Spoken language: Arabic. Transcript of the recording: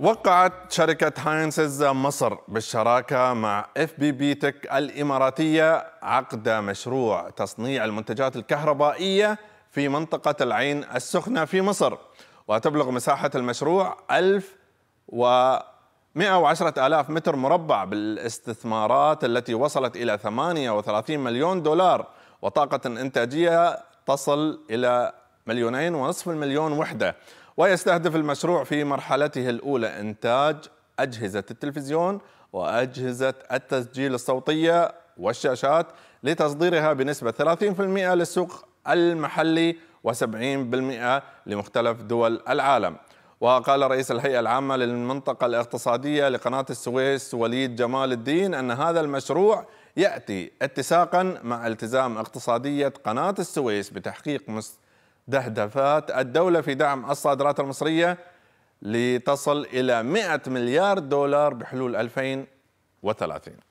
وقعت شركة هاينسز مصر بالشراكة مع اف بي بي تك الإماراتية عقد مشروع تصنيع المنتجات الكهربائية في منطقة العين السخنة في مصر وتبلغ مساحة المشروع 1000 و ألاف متر مربع بالاستثمارات التي وصلت إلى 38 مليون دولار وطاقة إنتاجية تصل إلى مليونين ونصف المليون وحدة ويستهدف المشروع في مرحلته الأولى إنتاج أجهزة التلفزيون وأجهزة التسجيل الصوتية والشاشات لتصديرها بنسبة 30% للسوق المحلي و70% لمختلف دول العالم وقال رئيس الهيئة العامة للمنطقة الاقتصادية لقناة السويس وليد جمال الدين أن هذا المشروع يأتي اتساقا مع التزام اقتصادية قناة السويس بتحقيق مستوى دهدفات الدولة في دعم الصادرات المصرية لتصل إلى 100 مليار دولار بحلول 2030